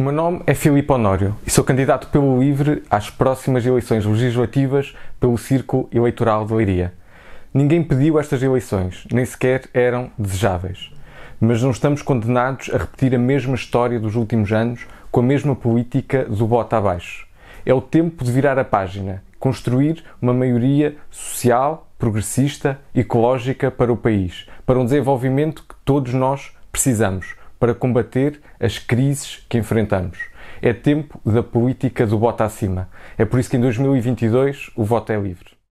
O meu nome é Filipe Honório e sou candidato pelo LIVRE às próximas eleições legislativas pelo Círculo Eleitoral de Leiria. Ninguém pediu estas eleições, nem sequer eram desejáveis. Mas não estamos condenados a repetir a mesma história dos últimos anos com a mesma política do bota abaixo. É o tempo de virar a página, construir uma maioria social, progressista, ecológica para o país, para um desenvolvimento que todos nós precisamos para combater as crises que enfrentamos. É tempo da política do voto acima. É por isso que em 2022 o voto é livre.